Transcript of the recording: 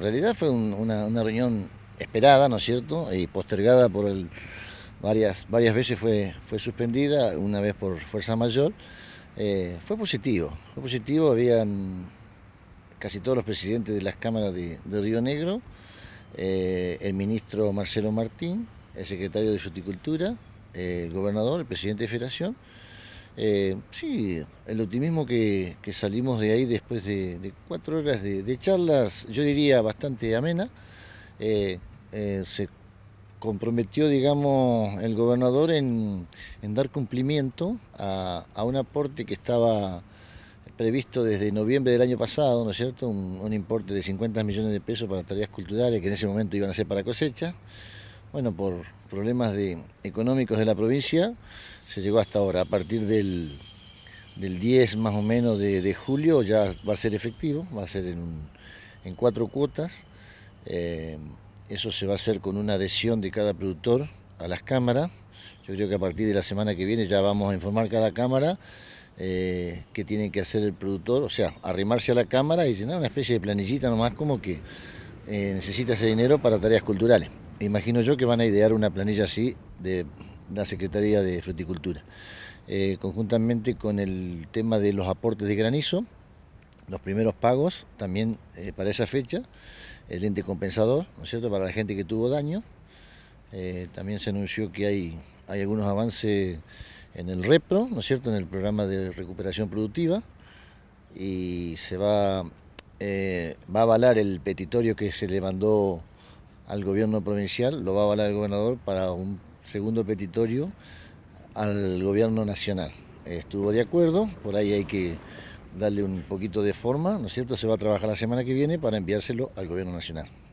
En realidad fue una, reunión esperada, ¿no es cierto? Y postergada por el. Varias, varias veces fue, fue suspendida, una vez por fuerza mayor. Eh, fue positivo, fue positivo. Habían casi todos los presidentes de las cámaras de, Río Negro, eh, el ministro Marcelo Martín, el secretario de Fruticultura, el gobernador, el presidente de Federación. Eh, sí, el optimismo que, salimos de ahí después de, cuatro horas de, charlas, yo diría bastante amena, eh, eh, se comprometió, digamos, el gobernador en, dar cumplimiento a, un aporte que estaba previsto desde noviembre del año pasado, ¿no es cierto? Un, un importe de 50 millones de pesos para tareas culturales que en ese momento iban a ser para cosecha. Bueno, por problemas económicos de la provincia se llegó hasta ahora. A partir del, 10 más o menos de, julio ya va a ser efectivo, va a ser en, cuatro cuotas. Eh, eso se va a hacer con una adhesión de cada productor a las cámaras. Yo creo que a partir de la semana que viene ya vamos a informar cada cámara eh, qué tiene que hacer el productor, o sea, arrimarse a la cámara y llenar una especie de planillita nomás como que eh, necesita ese dinero para tareas culturales imagino yo que van a idear una planilla así de la Secretaría de Fruticultura, eh, conjuntamente con el tema de los aportes de granizo, los primeros pagos también eh, para esa fecha, el ente compensador, ¿no es cierto?, para la gente que tuvo daño. Eh, también se anunció que hay, hay algunos avances en el REPRO, ¿no es cierto?, en el programa de recuperación productiva y se va, va a avalar el petitorio que se le mandó al gobierno provincial, lo va a avalar el gobernador para un segundo petitorio al gobierno nacional. Estuvo de acuerdo, por ahí hay que darle un poquito de forma, ¿no es cierto? Se va a trabajar la semana que viene para enviárselo al gobierno nacional.